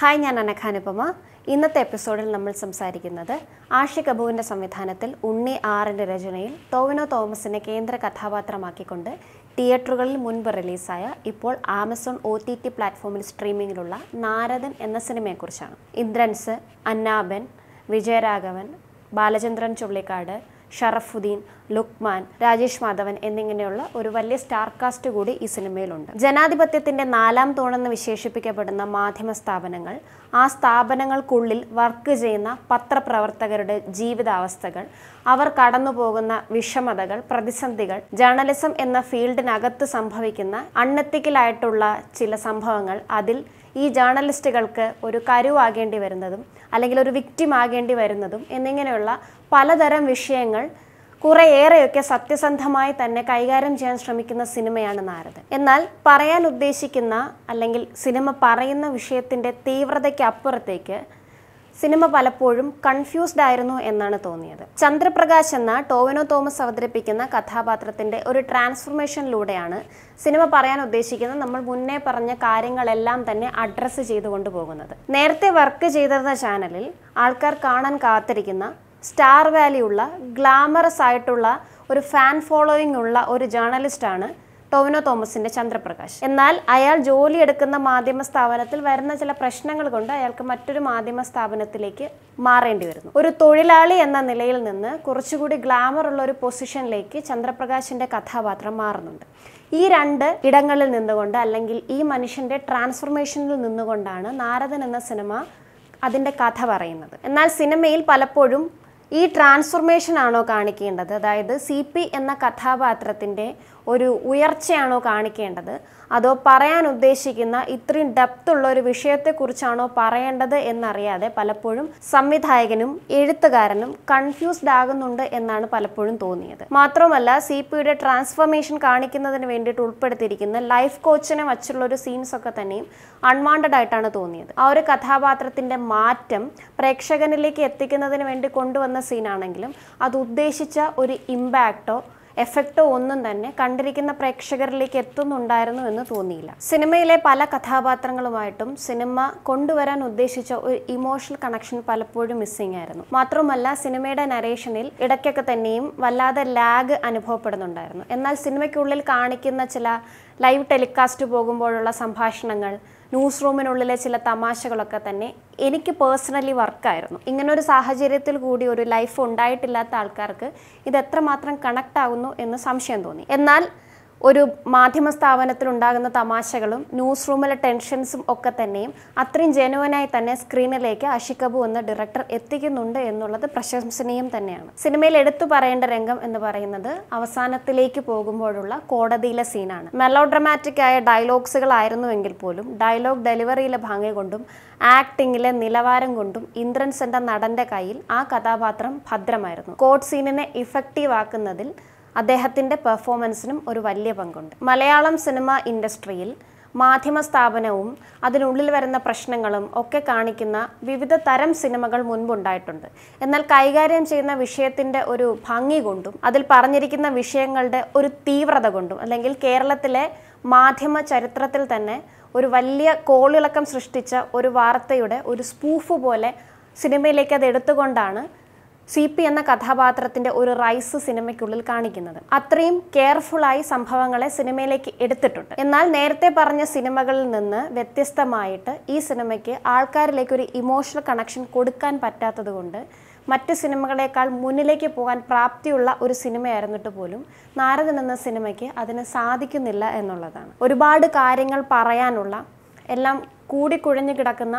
hi ഞാൻ അനഖാനുപമ ഇന്നത്തെ എപ്പിസോഡിൽ നമ്മൾ സംസാരിക്കുന്നത് ആഷി കപൂറിൻ്റെ സംവിധാനത്തിൽ ഉണ്ണി ആറിൻ്റെ രചനയിൽ ടോവിനോ തോമസിനെ കേന്ദ്ര കഥാപാത്രമാക്കിക്കൊണ്ട് തിയേറ്ററുകളിൽ മുൻപ് റിലീസായ ഇപ്പോൾ ആമസോൺ ഒ ടി ടി പ്ലാറ്റ്ഫോമിൽ സ്ട്രീമിങ്ങിലുള്ള നാരദൻ എന്ന സിനിമയെക്കുറിച്ചാണ് ഇന്ദ്രൻസ് അന്നാബൻ വിജയരാഘവൻ ബാലചന്ദ്രൻ ചുള്ളിക്കാട് ഷറഫുദ്ദീൻ ലുക്മാൻ രാജേഷ് മാധവൻ എന്നിങ്ങനെയുള്ള ഒരു വലിയ സ്റ്റാർ കാസ്റ്റ് കൂടി ഈ സിനിമയിലുണ്ട് ജനാധിപത്യത്തിന്റെ നാലാം തൂണെന്ന് വിശേഷിപ്പിക്കപ്പെടുന്ന മാധ്യമ സ്ഥാപനങ്ങൾ ആ സ്ഥാപനങ്ങൾക്കുള്ളിൽ വർക്ക് ചെയ്യുന്ന പത്രപ്രവർത്തകരുടെ ജീവിതാവസ്ഥകൾ അവർ കടന്നുപോകുന്ന വിഷമതകൾ പ്രതിസന്ധികൾ ജേർണലിസം എന്ന ഫീൽഡിനകത്ത് സംഭവിക്കുന്ന അണ്ണത്തിക്കലായിട്ടുള്ള ചില സംഭവങ്ങൾ അതിൽ ഈ ജേർണലിസ്റ്റുകൾക്ക് ഒരു കരുവാകേണ്ടി വരുന്നതും അല്ലെങ്കിൽ ഒരു വിക്റ്റിം ആകേണ്ടി വരുന്നതും എന്നിങ്ങനെയുള്ള പലതരം വിഷയങ്ങൾ കുറേയേറെയൊക്കെ സത്യസന്ധമായി തന്നെ കൈകാര്യം ചെയ്യാൻ ശ്രമിക്കുന്ന സിനിമയാണ് നാരദൻ എന്നാൽ പറയാൻ ഉദ്ദേശിക്കുന്ന അല്ലെങ്കിൽ സിനിമ പറയുന്ന വിഷയത്തിൻ്റെ തീവ്രതയ്ക്ക് അപ്പുറത്തേക്ക് സിനിമ പലപ്പോഴും കൺഫ്യൂസ്ഡ് ആയിരുന്നു എന്നാണ് തോന്നിയത് ചന്ദ്രപ്രകാശ് എന്ന ടോവിനോ തോമസ് അവതരിപ്പിക്കുന്ന കഥാപാത്രത്തിന്റെ ഒരു ട്രാൻസ്ഫർമേഷനിലൂടെയാണ് സിനിമ പറയാൻ ഉദ്ദേശിക്കുന്ന നമ്മൾ മുന്നേ പറഞ്ഞ കാര്യങ്ങളെല്ലാം തന്നെ അഡ്രസ്സ് ചെയ്തുകൊണ്ട് പോകുന്നത് നേരത്തെ വർക്ക് ചെയ്തിരുന്ന ചാനലിൽ ആൾക്കാർ കാണാൻ കാത്തിരിക്കുന്ന സ്റ്റാർ വാല്യൂ ഉള്ള ഗ്ലാമറസ് ആയിട്ടുള്ള ഒരു ഫാൻ ഫോളോയിങ് ഉള്ള ഒരു ജേർണലിസ്റ്റാണ് ടോവിനോ തോമസിന്റെ ചന്ദ്രപ്രകാശ് എന്നാൽ അയാൾ ജോലിയെടുക്കുന്ന മാധ്യമ സ്ഥാപനത്തിൽ വരുന്ന ചില പ്രശ്നങ്ങൾ കൊണ്ട് അയാൾക്ക് മറ്റൊരു മാധ്യമ സ്ഥാപനത്തിലേക്ക് മാറേണ്ടി വരുന്നു ഒരു തൊഴിലാളി എന്ന നിലയിൽ നിന്ന് കുറച്ചുകൂടി ഗ്ലാമർ ഉള്ള ഒരു പൊസിഷനിലേക്ക് ചന്ദ്രപ്രകാശിന്റെ കഥാപാത്രം മാറുന്നുണ്ട് ഈ രണ്ട് ഇടങ്ങളിൽ നിന്നുകൊണ്ട് അല്ലെങ്കിൽ ഈ മനുഷ്യന്റെ ട്രാൻസ്ഫർമേഷനിൽ നിന്നുകൊണ്ടാണ് നാരദൻ എന്ന സിനിമ അതിന്റെ കഥ പറയുന്നത് എന്നാൽ സിനിമയിൽ പലപ്പോഴും ഈ ട്രാൻസ്ഫോർമേഷനാണോ കാണിക്കേണ്ടത് അതായത് സി പി എന്ന കഥാപാത്രത്തിൻ്റെ ഒരു ഉയർച്ചയാണോ കാണിക്കേണ്ടത് അതോ പറയാൻ ഉദ്ദേശിക്കുന്ന ഇത്രയും ഡെപ്തുള്ള ഒരു വിഷയത്തെക്കുറിച്ചാണോ പറയേണ്ടത് എന്നറിയാതെ പലപ്പോഴും സംവിധായകനും എഴുത്തുകാരനും കൺഫ്യൂസ്ഡ് ആകുന്നുണ്ട് എന്നാണ് പലപ്പോഴും തോന്നിയത് മാത്രമല്ല സി പിയുടെ ട്രാൻസ്ഫോർമേഷൻ കാണിക്കുന്നതിന് വേണ്ടിയിട്ട് ഉൾപ്പെടുത്തിയിരിക്കുന്ന ലൈഫ് കോച്ചിനെ വച്ചുള്ള ഒരു സീൻസ് ഒക്കെ തന്നെയും അൺവാണ്ടഡ് ആയിട്ടാണ് തോന്നിയത് ആ ഒരു കഥാപാത്രത്തിൻ്റെ മാറ്റം പ്രേക്ഷകനിലേക്ക് എത്തിക്കുന്നതിന് വേണ്ടി കൊണ്ടുവന്ന നടക്കുന്ന സീനാണെങ്കിലും അത് ഉദ്ദേശിച്ച ഒരു ഇമ്പാക്റ്റോ എഫക്റ്റോ ഒന്നും തന്നെ കണ്ടിരിക്കുന്ന പ്രേക്ഷകരിലേക്ക് എത്തുന്നുണ്ടായിരുന്നു എന്ന് തോന്നിയില്ല സിനിമയിലെ പല കഥാപാത്രങ്ങളുമായിട്ടും സിനിമ കൊണ്ടുവരാൻ ഉദ്ദേശിച്ച ഒരു ഇമോഷണൽ കണക്ഷൻ പലപ്പോഴും മിസ്സിംഗ് ആയിരുന്നു മാത്രമല്ല സിനിമയുടെ നരേഷനിൽ ഇടയ്ക്കൊക്കെ തന്നെയും വല്ലാതെ ലാഗ് അനുഭവപ്പെടുന്നുണ്ടായിരുന്നു എന്നാൽ സിനിമയ്ക്കുള്ളിൽ കാണിക്കുന്ന ചില ലൈവ് ടെലികാസ്റ്റ് പോകുമ്പോഴുള്ള സംഭാഷണങ്ങൾ ന്യൂസ് റൂമിനുള്ളിലെ ചില തമാശകളൊക്കെ തന്നെ എനിക്ക് പേഴ്സണലി വർക്കായിരുന്നു ഇങ്ങനെ ഒരു സാഹചര്യത്തിൽ കൂടി ഒരു ലൈഫ് ഉണ്ടായിട്ടില്ലാത്ത ആൾക്കാർക്ക് ഇത് എത്രമാത്രം കണക്ട് ആകുന്നു എന്ന് സംശയം തോന്നി എന്നാൽ ഒരു മാധ്യമ സ്ഥാപനത്തിൽ ഉണ്ടാകുന്ന തമാശകളും ന്യൂസ് റൂമിലെ ടെൻഷൻസും ഒക്കെ തന്നെയും അത്രയും ജനുവനായി തന്നെ സ്ക്രീനിലേക്ക് അഷിക്കബു എന്ന ഡയറക്ടർ എത്തിക്കുന്നുണ്ട് എന്നുള്ളത് പ്രശംസനീയം തന്നെയാണ് സിനിമയിൽ എടുത്തു പറയേണ്ട രംഗം എന്ന് പറയുന്നത് അവസാനത്തിലേക്ക് പോകുമ്പോഴുള്ള കോടതിയിലെ സീനാണ് മെലോഡ്രമാറ്റിക് ആയ ഡയലോഗ്സുകളായിരുന്നുവെങ്കിൽ പോലും ഡയലോഗ് ഡെലിവറിയിലെ ഭംഗി കൊണ്ടും ആക്ടിങ്ങിലെ നിലവാരം കൊണ്ടും ഇന്ദ്രൻസ് എന്ന നടന്റെ കയ്യിൽ ആ കഥാപാത്രം ഭദ്രമായിരുന്നു കോഡ് സീനിനെ ഇഫക്റ്റീവ് ആക്കുന്നതിൽ അദ്ദേഹത്തിൻ്റെ പെർഫോമൻസിനും ഒരു വലിയ പങ്കുണ്ട് മലയാളം സിനിമ ഇൻഡസ്ട്രിയിൽ മാധ്യമ സ്ഥാപനവും അതിനുള്ളിൽ വരുന്ന പ്രശ്നങ്ങളും ഒക്കെ കാണിക്കുന്ന വിവിധ തരം സിനിമകൾ മുൻപുണ്ടായിട്ടുണ്ട് എന്നാൽ കൈകാര്യം ചെയ്യുന്ന വിഷയത്തിൻ്റെ ഒരു ഭംഗി കൊണ്ടും അതിൽ പറഞ്ഞിരിക്കുന്ന വിഷയങ്ങളുടെ ഒരു തീവ്രത കൊണ്ടും അല്ലെങ്കിൽ കേരളത്തിലെ മാധ്യമ ചരിത്രത്തിൽ തന്നെ ഒരു വലിയ കോളിളക്കം സൃഷ്ടിച്ച ഒരു വാർത്തയുടെ ഒരു സ്പൂഫ് പോലെ സിനിമയിലേക്ക് അത് എടുത്തുകൊണ്ടാണ് സി പി എന്ന കഥാപാത്രത്തിന്റെ ഒരു റൈസ് സിനിമയ്ക്കുള്ളിൽ കാണിക്കുന്നത് അത്രയും കെയർഫുള്ളായി സംഭവങ്ങളെ സിനിമയിലേക്ക് എടുത്തിട്ടുണ്ട് എന്നാൽ നേരത്തെ പറഞ്ഞ സിനിമകളിൽ നിന്ന് വ്യത്യസ്തമായിട്ട് ഈ സിനിമയ്ക്ക് ആൾക്കാരിലേക്ക് ഒരു ഇമോഷണൽ കണക്ഷൻ കൊടുക്കാൻ പറ്റാത്തതുകൊണ്ട് മറ്റ് സിനിമകളേക്കാൾ മുന്നിലേക്ക് പോകാൻ പ്രാപ്തിയുള്ള ഒരു സിനിമയായിരുന്നിട്ട് പോലും നാരദൻ എന്ന സിനിമയ്ക്ക് അതിന് സാധിക്കുന്നില്ല എന്നുള്ളതാണ് ഒരുപാട് കാര്യങ്ങൾ പറയാനുള്ള എല്ലാം കൂടിക്കുഴഞ്ഞു കിടക്കുന്ന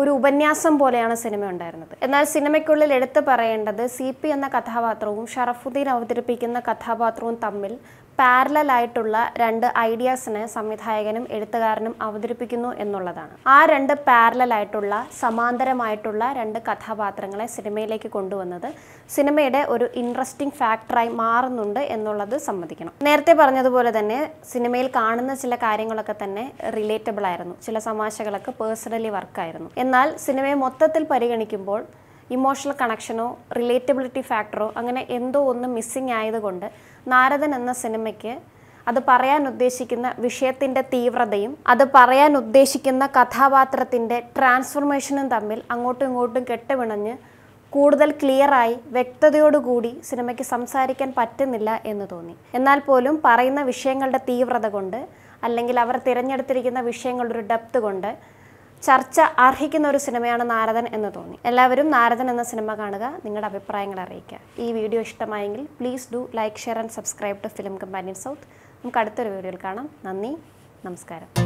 ഒരു ഉപന്യാസം പോലെയാണ് സിനിമ ഉണ്ടായിരുന്നത് എന്നാൽ സിനിമയ്ക്കുള്ളിൽ എടുത്തു പറയേണ്ടത് സി പി എന്ന കഥാപാത്രവും ഷറഫുദ്ദീൻ അവതരിപ്പിക്കുന്ന കഥാപാത്രവും തമ്മിൽ പാരലായിട്ടുള്ള രണ്ട് ഐഡിയാസിനെ സംവിധായകനും എഴുത്തുകാരനും അവതരിപ്പിക്കുന്നു എന്നുള്ളതാണ് ആ രണ്ട് പാരലായിട്ടുള്ള സമാന്തരമായിട്ടുള്ള രണ്ട് കഥാപാത്രങ്ങളെ സിനിമയിലേക്ക് കൊണ്ടുവന്നത് സിനിമയുടെ ഒരു ഇൻട്രസ്റ്റിംഗ് ഫാക്ടറായി മാറുന്നുണ്ട് എന്നുള്ളത് സമ്മതിക്കണം നേരത്തെ പറഞ്ഞതുപോലെ തന്നെ സിനിമയിൽ കാണുന്ന ചില കാര്യങ്ങളൊക്കെ തന്നെ റിലേറ്റബിൾ ആയിരുന്നു ചില സമാശകളൊക്കെ പേഴ്സണലി വർക്കായിരുന്നു എന്നാൽ സിനിമയെ മൊത്തത്തിൽ പരിഗണിക്കുമ്പോൾ ഇമോഷണൽ കണക്ഷനോ റിലേറ്റബിലിറ്റി ഫാക്ടറോ അങ്ങനെ എന്തോ ഒന്ന് മിസ്സിങ് ആയതുകൊണ്ട് നാരദൻ എന്ന സിനിമയ്ക്ക് അത് പറയാൻ ഉദ്ദേശിക്കുന്ന വിഷയത്തിൻ്റെ തീവ്രതയും അത് പറയാൻ ഉദ്ദേശിക്കുന്ന കഥാപാത്രത്തിൻ്റെ ട്രാൻസ്ഫോർമേഷനും തമ്മിൽ അങ്ങോട്ടും ഇങ്ങോട്ടും കെട്ടുപിണഞ്ഞ് കൂടുതൽ ക്ലിയറായി വ്യക്തതയോടുകൂടി സിനിമയ്ക്ക് സംസാരിക്കാൻ പറ്റുന്നില്ല എന്ന് തോന്നി എന്നാൽ പോലും പറയുന്ന വിഷയങ്ങളുടെ തീവ്രത കൊണ്ട് അല്ലെങ്കിൽ അവർ തിരഞ്ഞെടുത്തിരിക്കുന്ന വിഷയങ്ങളുടെ ഒരു ഡെപ്ത് കൊണ്ട് ചർച്ച അർഹിക്കുന്ന ഒരു സിനിമയാണ് നാരദൻ എന്ന് തോന്നി എല്ലാവരും നാരദൻ എന്ന സിനിമ കാണുക നിങ്ങളുടെ അഭിപ്രായങ്ങൾ അറിയിക്കുക ഈ വീഡിയോ ഇഷ്ടമായെങ്കിൽ please do like share and subscribe to film companion south നമുക്ക് അടുത്തൊരു വീഡിയോയിൽ കാണാം നന്ദി നമസ്കാരം